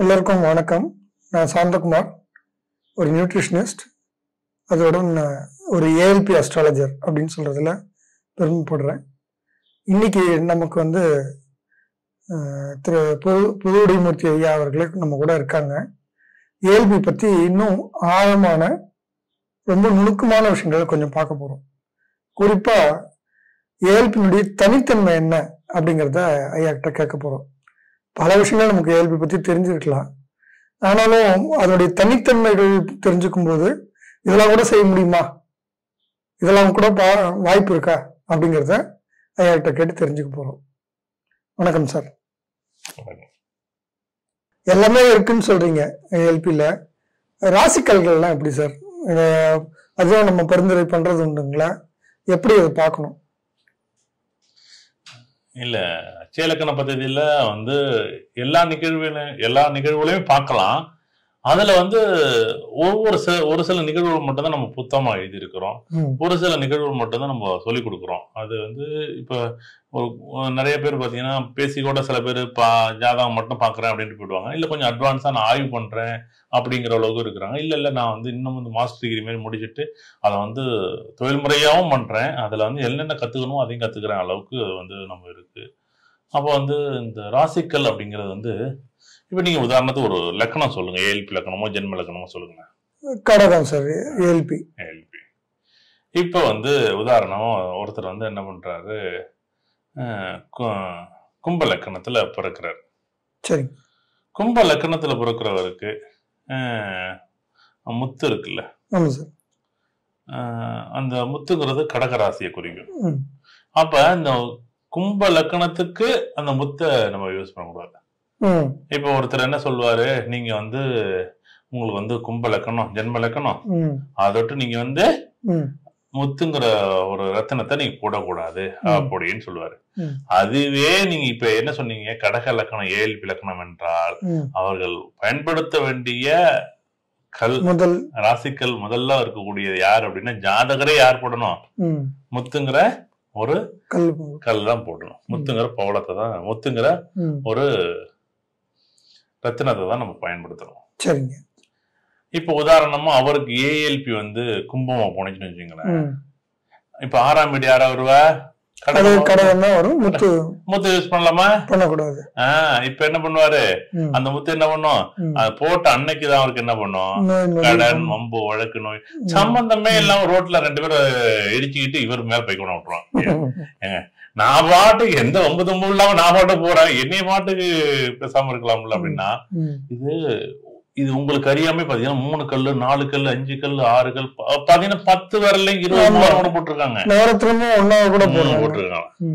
எல்லோருக்கும் வணக்கம் நான் சாந்தகுமார் ஒரு நியூட்ரிஷனிஸ்ட் அதோட ஒரு ஏஎல்பி அஸ்ட்ராலஜர் அப்படின்னு சொல்கிறதுல பெருமைப்படுறேன் இன்றைக்கி நமக்கு வந்து திரு புது புதுவுடைமூர்த்தி ஐயா அவர்களே நம்ம கூட இருக்காங்க ஏஎல்பி பற்றி இன்னும் ஆழமான ரொம்ப நுணுக்கமான விஷயங்களை கொஞ்சம் பார்க்க போகிறோம் குறிப்பாக ஏஎல்பியினுடைய தனித்தன்மை என்ன அப்படிங்கிறத ஐயா கிட்ட கேட்க போகிறோம் பல விஷயங்கள் நமக்கு இயல்பை பற்றி தெரிஞ்சிருக்கலாம் ஆனாலும் அதனுடைய தனித்தன்மைகள் தெரிஞ்சுக்கும் போது இதெல்லாம் கூட செய்ய முடியுமா இதெல்லாம் கூட பா வாய்ப்பு இருக்கா அப்படிங்கிறத ஐயாட்ட கேட்டு தெரிஞ்சுக்க போகிறோம் வணக்கம் சார் எல்லாமே இருக்குன்னு சொல்றீங்க எல்பியில் ராசிக்கல்கள்லாம் எப்படி சார் அதுதான் நம்ம பரிந்துரை பண்றது உண்டுங்களா எப்படி அதை பார்க்கணும் இல்ல அச்சயலக்கண பദ്ധதியில் வந்து எல்லா நிகழ்வுகளையும் எல்லா நிகழ்வுகளையும் பார்க்கலாம் அதுல வந்து ஒவ்வொரு சில ஒரு சில நிகழ்வுகள் மட்டும்தான் நம்ம புத்தமாக எழுதியிருக்கிறோம் ஒரு சில நிகழ்வுகள் மட்டும்தான் நம்ம சொல்லிக் கொடுக்குறோம் அது வந்து இப்போ நிறைய பேர் பாத்தீங்கன்னா பேசி கூட சில பேர் பா ஜாதகம் மட்டும் பாக்குறேன் அப்படின்ட்டு போயிடுவாங்க இல்ல கொஞ்சம் அட்வான்ஸா நான் ஆய்வு பண்றேன் அப்படிங்கிற அளவுக்கு இருக்கிறாங்க இல்லை இல்லை நான் வந்து இன்னும் வந்து மாஸ்டர் டிகிரி மாரி முடிச்சுட்டு அதை வந்து தொழில்முறையாகவும் பண்ணுறேன் அதில் வந்து என்னென்ன கற்றுக்கணும் அதையும் கற்றுக்கிற அளவுக்கு அது வந்து நம்ம இருக்குது அப்போ வந்து இந்த ராசிக்கல் அப்படிங்கிறது வந்து இப்போ நீங்கள் உதாரணத்துக்கு ஒரு லக்கணம் சொல்லுங்கள் ஏஎல்பி லக்கணமோ ஜென்ம லக்கணமோ சொல்லுங்களேன் கடகம் சார் ஏஎல்பி ஏஎல்பி இப்போ வந்து உதாரணம் ஒருத்தர் வந்து என்ன பண்ணுறாரு கும்ப லக்கணத்தில் பிறக்கிறார் சரி கும்ப லக்கணத்தில் பிறக்கிறவருக்கு முத்து இருக்குல்ல அந்த முத்துங்கிறது கடகராசியை குறிக்கும் அப்ப இந்த கும்ப லக்கணத்துக்கு அந்த முத்த நம்ம யூஸ் பண்ணக்கூடாது இப்போ ஒருத்தர் என்ன சொல்லுவாரு நீங்க வந்து உங்களுக்கு வந்து கும்ப லக்கணம் ஜென்ம லக்கணம் அதோட்டு நீங்க வந்து முத்துங்கிற ஒரு ரத்தனத்தை நீங்க போடக்கூடாது அப்படின்னு சொல்லுவாரு அதுவே நீங்க இப்ப என்ன சொன்னீங்க கடக இலக்கணம் ஏழு இலக்கணம் என்றால் அவர்கள் பயன்படுத்த வேண்டிய கல் முதல் ராசிக்கல் முதல்ல இருக்கக்கூடியது யார் அப்படின்னா ஜாதகரே யார் போடணும் முத்துங்கிற ஒரு கல் கல் தான் போடணும் முத்துங்கிற பவளத்தை தான் முத்துங்கிற ஒரு ரத்தினத்தை தான் நம்ம பயன்படுத்தணும் சரிங்க இப்ப உதாரணமா அவருக்கு ஏஎல்பி வந்து கும்பமா போனச்சுன்னு வச்சுங்களேன் இப்ப ஆறாம் வீடு யாரா வருவா யூஸ் பண்ணலாமா இப்ப என்ன பண்ணுவாரு அந்த என்ன பண்ணும் போட்ட அன்னைக்கு தான் அவருக்கு என்ன பண்ணும் கடன் மம்பு வழக்கு நோய் சம்பந்தமே இல்லாம ரோட்ல ரெண்டு பேரும் இடிச்சுக்கிட்டு இவர் மேல போய் கொண்டு விட்டுருவான் நான் பாட்டுக்கு எந்த ஒன்பது ஒன்பது இல்லாம நான் பாட்டு போறேன் என்னைய பாட்டுக்கு பேசாம இருக்கலாம்ல அப்படின்னா இது இது உங்களுக்கு அறியாம பாத்தீங்கன்னா மூணு கல் நாலு கல் அஞ்சு கல் ஆறு கல் பாத்தீங்கன்னா பத்து வரல இருபது வாரம் கூட போட்டிருக்காங்க நகரத்துலயுமே கூட போட்டிருக்காங்க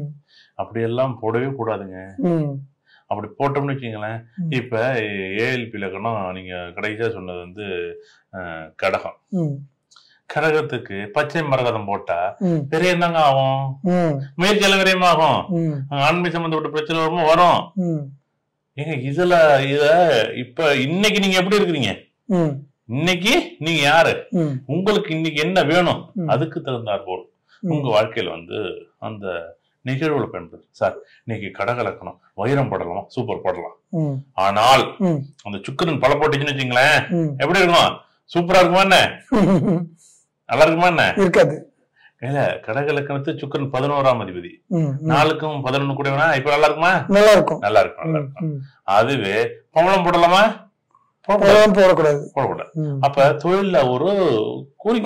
அப்படி எல்லாம் போடவே கூடாதுங்க அப்படி போட்டோம்னு வச்சுங்களேன் இப்ப ஏஎல்பி லக்கணம் நீங்க கடைசியா சொன்னது வந்து கடகம் கடகத்துக்கு பச்சை மரகதம் போட்டா பெரிய என்னங்க ஆகும் முயற்சி எல்லாம் விரையமாகும் சம்பந்தப்பட்ட பிரச்சனை வருமோ வரும் ஏங்க இதுல இத இப்ப இன்னைக்கு நீங்க எப்படி இருக்கிறீங்க இன்னைக்கு நீங்க யாரு உங்களுக்கு இன்னைக்கு என்ன வேணும் அதுக்கு தகுந்தார் போல் உங்க வாழ்க்கையில வந்து அந்த நிகழ்வுல பயன்படுது சார் இன்னைக்கு கடை கலக்கணும் வைரம் படலாம் சூப்பர் படலாம் ஆனால் அந்த சுக்கரன் பல போட்டுச்சுன்னு வச்சுங்களேன் எப்படி இருக்கும் சூப்பரா இருக்குமா என்ன நல்லா இருக்குமா என்ன இருக்காது இல்ல கடக லக்கணத்து சுக்கரன் பதினோராம் அதிபதி நாளுக்கும் பதினொன்னு கூட வேணா இப்ப நல்லா இருக்குமா நல்லா இருக்கும் நல்லா இருக்கும் அதுவே பவளம் போடலாமா போடக்கூடாது போடக்கூடாது அப்ப தொழில்ல ஒரு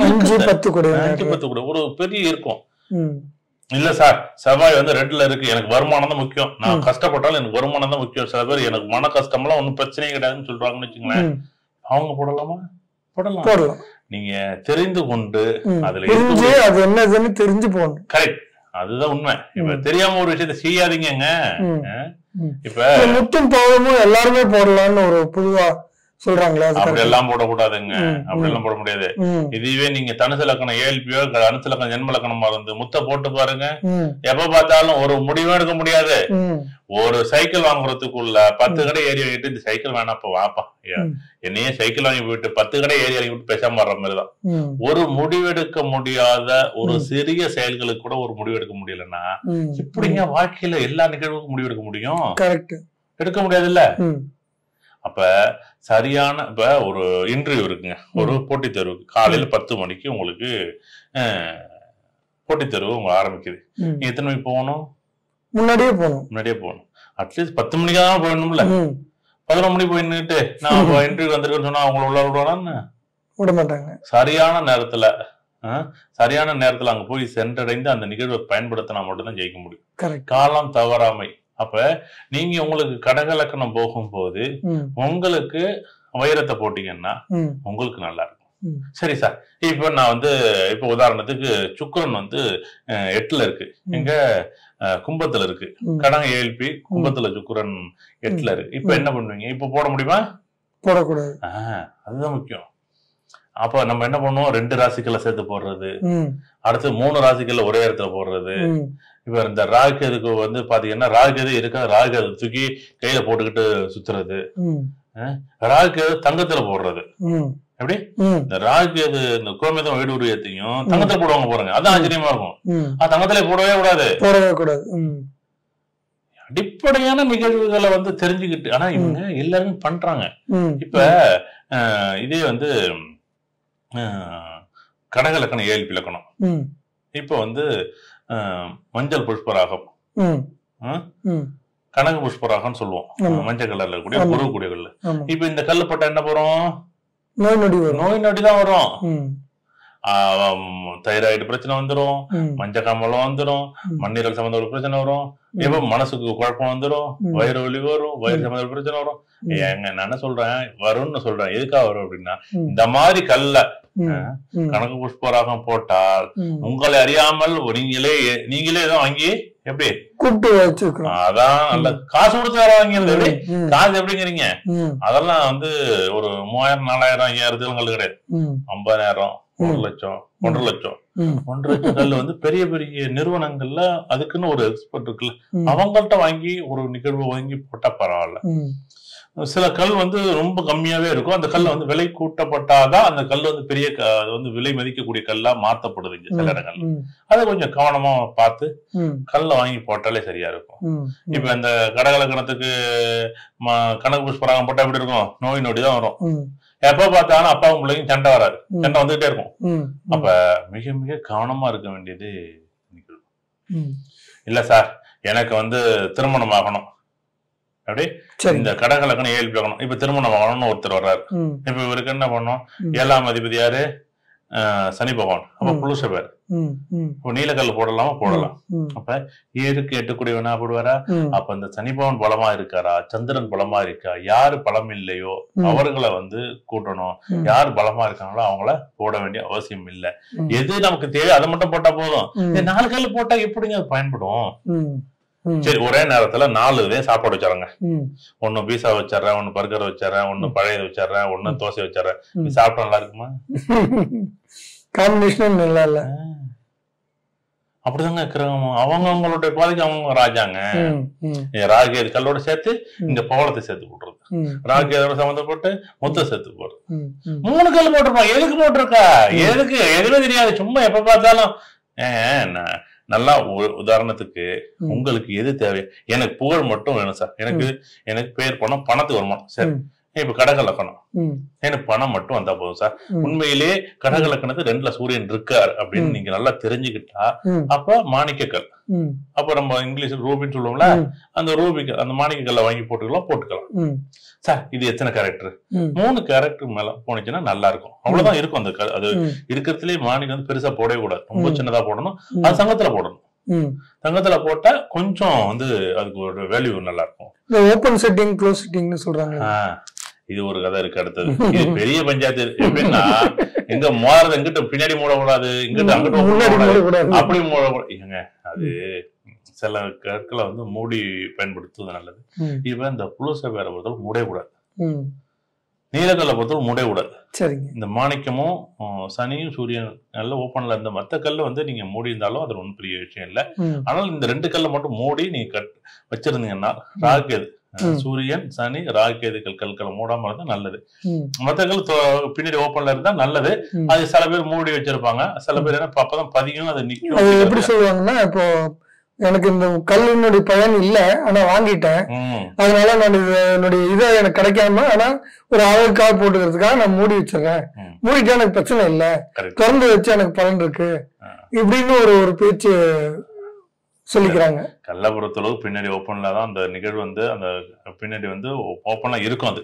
அஞ்சு பத்து கூட பத்து கூட ஒரு பெரிய இருக்கும் இல்ல சார் செவ்வாய் வந்து ரெட்ல இருக்கு எனக்கு வருமானம் தான் முக்கியம் நான் கஷ்டப்பட்டாலும் எனக்கு வருமானம் தான் முக்கியம் சில பேர் எனக்கு மன கஷ்டம்லாம் ஒன்னும் பிரச்சனையே கிடையாதுன்னு சொல்றாங்கன்னு வச்சுக்கோங்களேன் அவங்க போடலாமா போடலாம் போடலாம் நீங்க தெரிந்து கொண்டு அதுல தெரிஞ்சு அது என்னதுன்னு தெரிஞ்சு போகணும் கரெக்ட் அதுதான் உண்மை இப்ப தெரியாம ஒரு விஷயத்த செய்யாதீங்க இப்ப முத்தும் பாவமும் எல்லாருமே போடலாம்னு ஒரு பொதுவா சொல்றாங்களா அப்படி எல்லாம் போட கூடாதுங்க அப்படி எல்லாம் போட முடியாது இதுவே நீங்க தனுசு லக்கணம் ஏழ்பியோ அனுசு லக்கணம் ஜென்ம லக்கணமா இருந்து முத்த போட்டு பாருங்க எப்ப பார்த்தாலும் ஒரு முடிவும் எடுக்க முடியாது ஒரு சைக்கிள் வாங்குறதுக்குள்ள பத்து கடை ஏறி வாங்கிட்டு இந்த சைக்கிள் வேணா இப்ப வாப்பா என்னையே சைக்கிள் வாங்கி போயிட்டு பத்து கடை ஏறி வாங்கி விட்டு பேசாம வர்ற மாதிரி தான் ஒரு முடிவெடுக்க முடியாத ஒரு சிறிய செயல்களுக்கு கூட ஒரு முடிவெடுக்க முடியலன்னா இப்படிங்க வாழ்க்கையில எல்லா நிகழ்வுக்கும் முடிவெடுக்க முடியும் எடுக்க முடியாது இல்ல அப்ப சரியான இப்ப ஒரு இன்டர்வியூ இருக்குங்க ஒரு போட்டித் தேர்வுக்கு காலையில பத்து மணிக்கு உங்களுக்கு போட்டித் தேர்வு உங்க ஆரம்பிக்குது எத்தனை மணிக்கு போகணும் முன்னாடியே போகணும் முன்னாடியே போகணும் அட்லீஸ்ட் பத்து மணிக்காக தான் போயிடணும்ல பதினொன்று மணி போய் நின்றுட்டு நான் இன்டர்வியூ வந்திருக்கேன்னு சொன்னா அவங்கள உள்ள விடுவானா விட மாட்டாங்க சரியான நேரத்துல சரியான நேரத்துல அங்க போய் சென்றடைந்து அந்த நிகழ்வை பயன்படுத்தினா மட்டும்தான் ஜெயிக்க முடியும் காலம் தவறாமை அப்ப நீங்க உங்களுக்கு கடகலக்கணம் போகும்போது உங்களுக்கு வைரத்தை போட்டீங்கன்னா உங்களுக்கு நல்லா இருக்கும் சரி சார் இப்ப நான் வந்து இப்ப உதாரணத்துக்கு சுக்கரன் வந்து எட்டுல இருக்கு எங்க கும்பத்துல இருக்கு கடகம் ஏழ்பி கும்பத்துல சுக்கரன் எட்டுல இருக்கு இப்ப என்ன பண்ணுவீங்க இப்ப போட முடியுமா போடக்கூடாது அதுதான் முக்கியம் அப்ப நம்ம என்ன பண்ணுவோம் ரெண்டு ராசிக்கல்ல சேர்த்து போடுறது அடுத்து மூணு ராசிக்கல்ல ஒரே இடத்துல போடுறது இப்ப இந்த ராகுக்கு வந்து பாத்தீங்கன்னா ராகு இருக்கா ராகு அது தூக்கி கையில போட்டுக்கிட்டு சுத்துறது ராகு தங்கத்துல போடுறது எப்படி இந்த ராகு இந்த கோமிதம் வீடு உருவத்தையும் தங்கத்துல போடுவாங்க போறாங்க அதான் ஆச்சரியமா இருக்கும் தங்கத்துல போடவே கூடாது போடவே கூடாது அடிப்படையான நிகழ்வுகளை வந்து தெரிஞ்சுக்கிட்டு ஆனா இவங்க எல்லாரும் பண்றாங்க இப்ப இதே வந்து கடக லக்கணம் ஏழ்பி லக்கணம் இப்போ வந்து மஞ்சள் புஷ்பராகம் கனக புஷ்பராகம் சொல்லுவோம் மஞ்சள் கலர்ல கூடிய குரு கூடிய கல்லு இப்ப இந்த கல்லு பட்டா என்ன போறோம் நோய் நொடி நோய் நொடிதான் தான் வரும் தைராய்டு பிரச்சனை வந்துடும் மஞ்சள் கமலம் வந்துடும் மண்ணீரல் சம்பந்த ஒரு பிரச்சனை வரும் இப்ப மனசுக்கு குழப்பம் வந்துடும் வயிறு வலி வரும் வயிறு சம்பந்த பிரச்சனை வரும் எங்க நான் என்ன சொல்றேன் வரும்னு சொல்றேன் எதுக்காக வரும் அப்படின்னா இந்த மாதிரி கல்ல கணக்கு புஷ்பராகம் போட்டால் உங்களை அறியாமல் நீங்களே நீங்களே ஏதோ வாங்கி எப்படி கூப்பிட்டு அதான் காசு கொடுத்து வேற காசு எப்படிங்கிறீங்க அதெல்லாம் வந்து ஒரு மூவாயிரம் நாலாயிரம் ஐயாயிரத்துக்கு உங்களுக்கு கிடையாது ஐம்பதாயிரம் ஒன்று லட்சம் ஒன்றரை லட்சம் ஒன்றரை லட்சம் கல் வந்து பெரிய பெரிய நிறுவனங்கள்ல அதுக்குன்னு ஒரு எக்ஸ்பர்ட் இருக்குல்ல அவங்கள்ட்ட வாங்கி ஒரு நிகழ்வு வாங்கி போட்டா பரவாயில்ல சில கல் வந்து ரொம்ப கம்மியாவே இருக்கும் அந்த கல் வந்து விலை கூட்டப்பட்டாதான் அந்த கல் வந்து பெரிய வந்து விலை மதிக்கக்கூடிய கல்லா மாத்தப்படுது இங்க சில இடங்கள் அதை கொஞ்சம் கவனமா பார்த்து கல்ல வாங்கி போட்டாலே சரியா இருக்கும் இப்ப இந்த கடகல கணத்துக்கு கணக்கு புஷ்பராகம் போட்டா எப்படி இருக்கும் நோய் நொடி தான் வரும் எப்ப பார்த்தாலும் அப்பாவும் பிள்ளைங்க சண்டை வராது சண்டை வந்துகிட்டே இருக்கும் அப்ப மிக மிக கவனமா இருக்க வேண்டியது இல்ல சார் எனக்கு வந்து திருமணம் ஆகணும் அப்படி இந்த கடகலக்கணும் ஏழு பிளக்கணும் இப்ப திருமணம் ஆகணும்னு ஒருத்தர் வர்றாரு இப்ப இவருக்கு என்ன பண்ணும் ஏழாம் அதிபதி யாரு சனி பகவான் அப்ப புருஷ பேர் அப்ப நீலக்கல் போடலாமா போடலாம் அப்ப ஏழுக்கு வேணா போடுவாரா அப்ப இந்த சனி பகவான் பலமா இருக்காரா சந்திரன் பலமா இருக்கா யாரு பலம் இல்லையோ அவர்களை வந்து கூட்டணும் யார் பலமா இருக்காங்களோ அவங்கள போட வேண்டிய அவசியம் இல்லை எது நமக்கு தேவை அதை மட்டும் போட்டா போதும் நாலு கல் போட்டா எப்படிங்க அது பயன்படும் சரி ஒரே நேரத்துல நாலு இதையும் சாப்பாடு வச்சாருங்க ஒன்னு பீஸா வச்சிடறேன் ஒன்னு பர்கர் வச்சிடறேன் ஒன்னு பழைய வச்சிடறேன் ஒன்னு தோசை வச்சிடறேன் நீ சாப்பிட்டா நல்லா இருக்குமா காம்பினேஷன் நல்லா இல்ல அப்படிதாங்க இருக்கிறவங்க அவங்க அவங்களுடைய பாதைக்கு அவங்க ராஜாங்க ராகேது கல்லோட சேர்த்து இங்க பவளத்தை சேர்த்து போடுறது ராகேதோட சம்மந்தப்பட்டு முத்த சேர்த்து போடுறது மூணு கல் போட்டிருப்பான் எதுக்கு போட்டிருக்கா எதுக்கு எதுவுமே தெரியாது சும்மா எப்ப பார்த்தாலும் நல்லா உதாரணத்துக்கு உங்களுக்கு எது தேவை எனக்கு புகழ் மட்டும் வேணும் சார் எனக்கு எனக்கு பேர் பணம் பணத்துக்கு வருமானம் சரி இப்ப கடகலக்கணம் ஏன்னா எனக்கு பணம் மட்டும் வந்தா போதும் சார் உண்மையிலே கடகலக்கணத்து ரெண்டுல சூரியன் இருக்கார் அப்படின்னு நீங்க நல்லா தெரிஞ்சுக்கிட்டா அப்ப மாணிக்கக்கல் அப்ப நம்ம இங்கிலீஷ் ரூபின்னு சொல்லுவோம்ல அந்த ரூபிக்கு அந்த மாணிக்கக்கல்ல வாங்கி போட்டுக்கலாம் போட்டுக்கலாம் சார் இது எத்தனை கேரக்டர் மூணு கேரக்டர் மேல போனுச்சுன்னா நல்லா இருக்கும் அவ்வளவுதான் இருக்கும் அந்த அது இருக்கிறதுலயே மாணிக்கம் வந்து பெருசா போடவே கூடாது ரொம்ப சின்னதா போடணும் அது சங்கத்துல போடணும் தங்கத்துல போட்டா கொஞ்சம் வந்து அதுக்கு ஒரு வேல்யூ நல்லா இருக்கும் செட்டிங் க்ளோஸ் செட்டிங்னு சொல்றாங்க இது ஒரு கதை இருக்கு அடுத்தது இது பெரிய பஞ்சாயத்து எப்படின்னா எங்க மோறது எங்கிட்ட பின்னாடி மூட இங்கிட்ட அங்கிட்ட அப்படி மூட ஏங்க அது சில கற்களை வந்து மூடி பயன்படுத்துவது நல்லது இப்ப இந்த புலச வேற பொறுத்தவரை கூடாது நீலக்கல்லை பொறுத்தவரை கூடாது சரிங்க இந்த மாணிக்கமும் சனியும் சூரியன் நல்ல ஓப்பன்ல இருந்த மத்த கல்ல வந்து நீங்க மூடி இருந்தாலும் அது ஒன்றும் பெரிய விஷயம் இல்லை ஆனால் இந்த ரெண்டு கல்ல மட்டும் மூடி நீங்க கட் வச்சிருந்தீங்கன்னா ராகு சூரியன் சனி ராகேதுக்கள் கல்களை மூடாம இருந்தா நல்லது மத்தங்கள் பின்னாடி ஓப்பன்ல இருந்தா நல்லது அது சில பேர் மூடி வச்சிருப்பாங்க சில பேர் என்ன அப்பதான் பதியும் அது நிக்கும் எப்படி சொல்லுவாங்கன்னா இப்போ எனக்கு இந்த கல்லினுடைய பயன் இல்ல ஆனா வாங்கிட்டேன் அதனால நான் என்னுடைய இதை எனக்கு கிடைக்காம ஆனா ஒரு அழகுக்காக போட்டுக்கிறதுக்காக நான் மூடி வச்சிருக்கேன் மூடிட்டா எனக்கு பிரச்சனை இல்ல திறந்து வச்சு எனக்கு பலன் இருக்கு இப்படின்னு ஒரு ஒரு பேச்சு சொல்லிக்கிறாங்க கள்ளபுரத்தளவு பின்னாடி ஓப்பன்ல தான் அந்த நிகழ்வு வந்து அந்த பின்னாடி வந்து ஓப்பனா இருக்கும் அது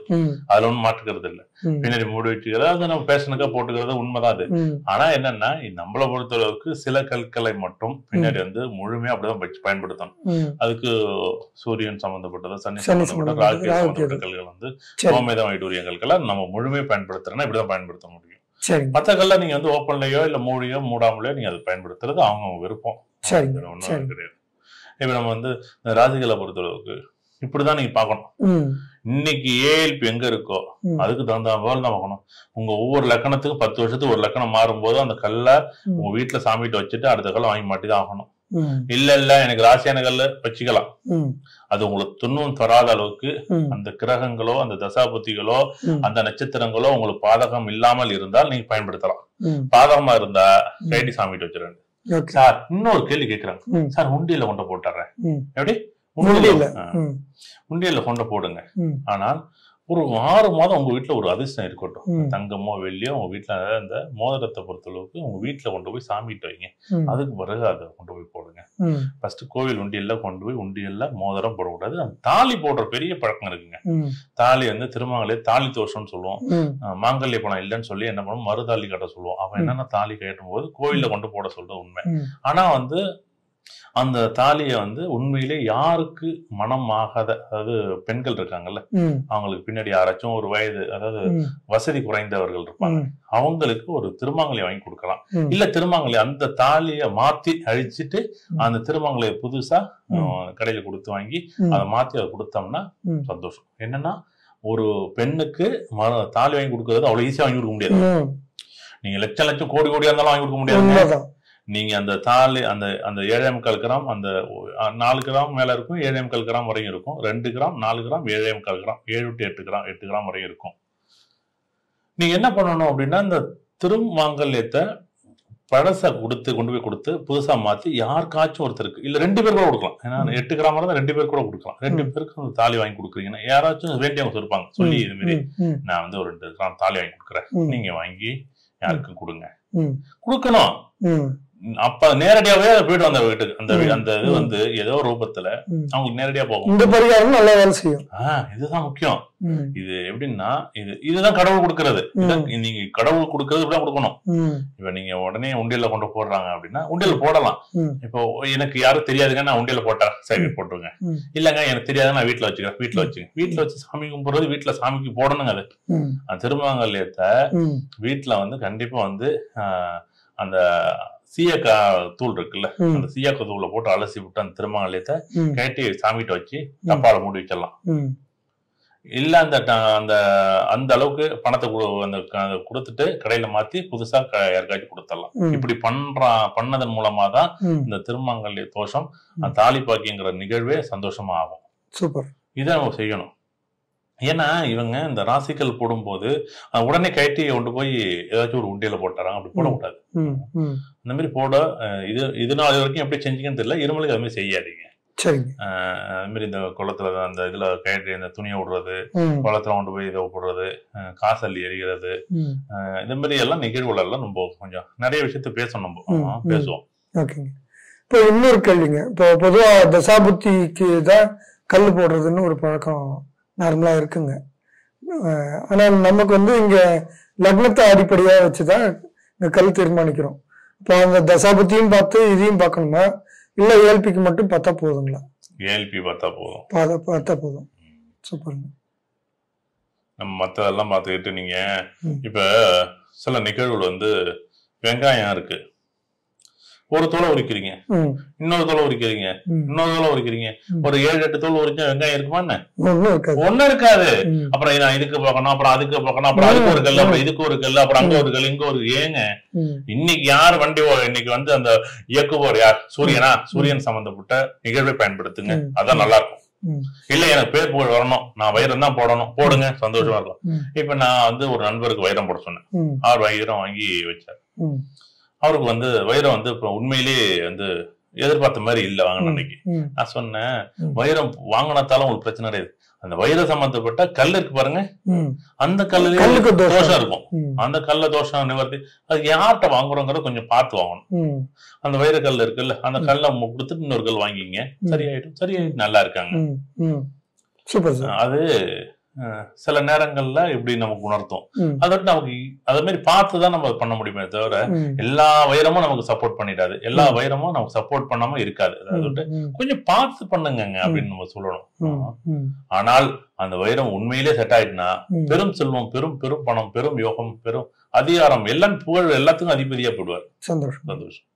அதுல ஒண்ணு மாற்றுக்கிறது இல்லை பின்னாடி மூடி வச்சுக்கிறது அது நம்ம பேஷனுக்காக போட்டுக்கிறது உண்மைதான் அது ஆனா என்னன்னா நம்மளை அளவுக்கு சில கற்களை மட்டும் பின்னாடி வந்து முழுமையா அப்படிதான் வச்சு பயன்படுத்தணும் அதுக்கு சூரியன் சம்பந்தப்பட்டது சனி சம்பந்தப்பட்ட ராகு சம்பந்தப்பட்ட கல்கள் வந்து சோமேதம் வைடூரிய கற்களை நம்ம முழுமையை பயன்படுத்துறோம்னா இப்படிதான் பயன்படுத்த முடியும் மற்ற கல்ல நீங்க வந்து ஓப்பன்லயோ இல்ல மூடியோ மூடாமலையோ நீங்க அதை பயன்படுத்துறது அவங்க விருப்பம் கிடையாது இப்ப நம்ம வந்து ராசிகளை அளவுக்கு இப்படிதான் நீங்க பாக்கணும் இன்னைக்கு ஏஎல்பி எங்க இருக்கோ அதுக்கு தகுந்த போல தான் பார்க்கணும் உங்க ஒவ்வொரு லக்கணத்துக்கும் பத்து வருஷத்துக்கு ஒரு லக்கணம் மாறும் போது அந்த கல்லை உங்க வீட்டுல சாமிட்டு வச்சுட்டு அடுத்த கல்லை வாங்கி மாட்டி தான் ஆகணும் இல்ல இல்ல எனக்கு ராசியான கல்ல வச்சுக்கலாம் அது உங்களுக்கு துண்ணும் தராத அளவுக்கு அந்த கிரகங்களோ அந்த தசாபுத்திகளோ அந்த நட்சத்திரங்களோ உங்களுக்கு பாதகம் இல்லாமல் இருந்தால் நீங்க பயன்படுத்தலாம் பாதகமா இருந்தா கைடி சாமிட்டு வச்சிருங்க சார் இன்னொரு கேள்வி கேட்கிறாங்க சார் உண்டியில கொண்ட போட்டுறேன் எப்படி உண்டியல உண்டியல கொண்டு போடுங்க ஆனால் ஒரு ஆறு மாதம் உங்க வீட்டுல ஒரு அதிர்ஷ்டம் இருக்கட்டும் தங்கமோ வெள்ளியோ உங்க வீட்டுல அந்த மோதிரத்தை பொறுத்தளவுக்கு உங்க வீட்டுல கொண்டு போய் சாமிட்டு வைங்க அதுக்கு பிறகு அதை கொண்டு போய் போடுங்க ஃபர்ஸ்ட் கோவில் எல்லாம் கொண்டு போய் எல்லாம் மோதிரம் போடக்கூடாது அந்த தாலி போடுற பெரிய பழக்கம் இருக்குங்க தாலி வந்து திருமங்கலே தாலி தோஷம்னு சொல்லுவோம் மாங்கல்ய பணம் இல்லைன்னு சொல்லி என்ன பண்ணுவோம் மறுதாலி கட்ட சொல்லுவோம் அவன் என்னன்னா தாலி கட்டும் போது கோயிலில் கொண்டு போட சொல்றது உண்மை ஆனா வந்து அந்த தாலியை வந்து உண்மையிலே யாருக்கு மனம் ஆகாத அதாவது பெண்கள் இருக்காங்கல்ல அவங்களுக்கு பின்னாடி யாராச்சும் ஒரு வயது அதாவது வசதி குறைந்தவர்கள் இருப்பாங்க அவங்களுக்கு ஒரு திருமாங்கலை வாங்கி கொடுக்கலாம் இல்ல திருமாங்கலை அந்த தாலியை மாத்தி அழிச்சிட்டு அந்த திருமாங்கலையை புதுசா கடையில கொடுத்து வாங்கி அதை மாத்தி அதை கொடுத்தோம்னா சந்தோஷம் என்னன்னா ஒரு பெண்ணுக்கு தாலி வாங்கி கொடுக்கறது அவ்வளவு ஈஸியா வாங்கி கொடுக்க முடியாது நீங்க லட்சம் லட்சம் கோடி கோடியா இருந்தாலும் வாங்கி கொடுக்க முடியாது நீங்க அந்த தாலி அந்த அந்த ஏழே முக்கால் கிராம் அந்த நாலு கிராம் மேல இருக்கும் ஏழே முக்கால் கிராம் வரையும் இருக்கும் ரெண்டு கிராம் நாலு கிராம் ஏழே முக்கால் கிராம் ஏழு டு எட்டு கிராம் எட்டு கிராம் வரையும் இருக்கும் நீங்க என்ன பண்ணணும் அப்படின்னா இந்த திருமாங்கல்யத்தை பழசை கொடுத்து கொண்டு போய் கொடுத்து புதுசாக மாற்றி யாருக்காச்சும் ஒருத்தருக்கு இல்லை ரெண்டு பேர் கூட கொடுக்கலாம் ஏன்னா எட்டு கிராமம் இருந்தால் ரெண்டு பேர் கூட கொடுக்கலாம் ரெண்டு பேருக்கு அந்த தாலி வாங்கி கொடுக்குறீங்கன்னா யாராச்சும் அவங்க இருப்பாங்க சொல்லி மாதிரி நான் வந்து ஒரு ரெண்டு கிராம் தாலி வாங்கி கொடுக்குறேன் நீங்கள் வாங்கி யாருக்கும் கொடுங்க கொடுக்கணும் அப்ப நேரடியாவே போயிட்டு வந்த வீட்டுக்கு அந்த அந்த இது வந்து ஏதோ ரூபத்துல அவங்களுக்கு நேரடியா போகும் இந்த பரிகாரம் நல்லா வேலை செய்யும் இதுதான் முக்கியம் இது எப்படின்னா இது இதுதான் கடவுள் கொடுக்கறது நீங்க கடவுள் கொடுக்கறது இப்படி கொடுக்கணும் இப்ப நீங்க உடனே உண்டியல கொண்டு போடுறாங்க அப்படின்னா உண்டியல போடலாம் இப்போ எனக்கு யாரும் தெரியாதுங்க நான் உண்டியல போட்டேன் சைடு போட்டுருங்க இல்லங்க எனக்கு தெரியாத நான் வீட்டுல வச்சுக்கிறேன் வீட்டுல வச்சுக்கேன் வீட்டுல வச்சு சாமி கும்பிடுறது வீட்டுல சாமிக்கு போடணுங்க அது திருமங்கல்யத்தை வீட்டுல வந்து கண்டிப்பா வந்து அந்த சீயக்கா தூள் இருக்குல்ல அந்த சீயக்கா தூளை போட்டு அலசி விட்டு அந்த திருமாங்கல்யத்தை கட்டி சாமிகிட்ட வச்சு டப்பாவில் மூடி வச்சிடலாம் இல்ல அந்த அந்த அந்த அளவுக்கு பணத்தை அந்த கொடுத்துட்டு கடையில மாத்தி புதுசா யாருக்காச்சும் கொடுத்துடலாம் இப்படி பண்ற பண்ணதன் மூலமா தான் இந்த திருமங்கல்ய தோஷம் தாலிப்பாக்கிங்கிற நிகழ்வே சந்தோஷமா ஆகும் சூப்பர் இதை நம்ம செய்யணும் ஏன்னா இவங்க இந்த ராசிக்கல் போடும்போது உடனே கட்டி கொண்டு போய் ஏதாச்சும் ஒரு உண்டியில போட்டாராம் அப்படி போட போடக்கூடாது இந்த மாதிரி போட இது இதனால வரைக்கும் எப்படி செஞ்சுக்கன்னு தெரியல இருமலுக்கு அது மாதிரி செய்யாதீங்க மாதிரி இந்த குளத்துல அந்த இதுல கயிற்று இந்த துணியை விடுறது குளத்துல கொண்டு போய் இதை போடுறது காசல் எரிகிறது இந்த மாதிரி எல்லாம் நிகழ்வுகள் எல்லாம் நம்ம கொஞ்சம் நிறைய விஷயத்த பேசணும் நம்ம பேசுவோம் ஓகேங்க இப்போ இன்னொரு கேள்விங்க இப்போ பொதுவா தசாபுத்திக்கு தான் கல் போடுறதுன்னு ஒரு பழக்கம் நார்மலாக இருக்குங்க ஆனால் நமக்கு வந்து இங்கே லக்னத்தை அடிப்படையாக வச்சு தான் இங்கே கல் தீர்மானிக்கிறோம் இப்போ அந்த தசாபத்தியும் பார்த்து இதையும் பார்க்கணுமா இல்லை ஏஎல்பிக்கு மட்டும் பார்த்தா போதுங்களா ஏஎல்பி பார்த்தா போதும் பார்த்தா பார்த்தா போதும் சூப்பருங்க நம்ம மற்றதெல்லாம் பார்த்துக்கிட்டு நீங்கள் இப்போ சில நிகழ்வுகள் வந்து வெங்காயம் இருக்குது ஒரு தோலை உரிக்கிறீங்க இன்னொரு தோலை உரிக்கிறீங்க இன்னொரு தோலை உரிக்கிறீங்க ஒரு ஏழு எட்டு தோல் உரிச்சா வெங்காயம் இருக்குமா என்ன ஒண்ணு இருக்காது அப்புறம் நான் இதுக்கு பார்க்கணும் அப்புறம் அதுக்கு பார்க்கணும் அப்புறம் அதுக்கு ஒரு கல் அப்புறம் இதுக்கு ஒரு கல் அப்புறம் அங்க ஒரு கல் இங்க ஒரு ஏங்க இன்னைக்கு யார் வண்டி இன்னைக்கு வந்து அந்த இயக்குவோர் யார் சூரியனா சூரியன் சம்பந்தப்பட்ட நிகழ்வை பயன்படுத்துங்க அதான் நல்லா இருக்கும் இல்ல எனக்கு பேர் புகழ் வரணும் நான் வைரம் தான் போடணும் போடுங்க சந்தோஷமா இருக்கும் இப்ப நான் வந்து ஒரு நண்பருக்கு வைரம் போட சொன்னேன் அவர் வைரம் வாங்கி வச்சேன் அவருக்கு வந்து வைரம் வந்து இப்போ உண்மையிலேயே வந்து எதிர்பார்த்த மாதிரி இல்ல வாங்கின அன்னைக்கு நான் சொன்னேன் வைரம் வாங்கினத்தாலும் உங்களுக்கு பிரச்சனை கிடையாது அந்த வைர சம்பந்தப்பட்ட கல் இருக்கு பாருங்க அந்த கல்லுலயே தோஷம் இருக்கும் அந்த கல்ல தோஷம் நிவர்த்தி அது யார்கிட்ட வாங்குறோங்கிறத கொஞ்சம் பார்த்து வாங்கணும் அந்த வைர கல் இருக்குல்ல அந்த கல்ல கொடுத்துட்டு இன்னொரு கல் வாங்கிங்க சரியாயிடும் சரியாயிடும் நல்லா இருக்காங்க அது சில நேரங்கள்ல இப்படி நமக்கு உணர்த்தும் அதை நமக்கு அதே மாதிரி பார்த்துதான் நம்ம பண்ண முடியுமே தவிர எல்லா வைரமும் நமக்கு சப்போர்ட் பண்ணிடாது எல்லா வைரமும் நமக்கு சப்போர்ட் பண்ணாம இருக்காது அதாவது கொஞ்சம் பார்த்து பண்ணுங்க அப்படின்னு நம்ம சொல்லணும் ஆனால் அந்த வைரம் உண்மையிலே செட் ஆயிட்டுனா பெரும் செல்வம் பெரும் பெரும் பணம் பெரும் யோகம் பெரும் அதிகாரம் எல்லாம் புகழ் எல்லாத்துக்கும் அதிபதியா போடுவார் சந்தோஷம் சந்தோஷம்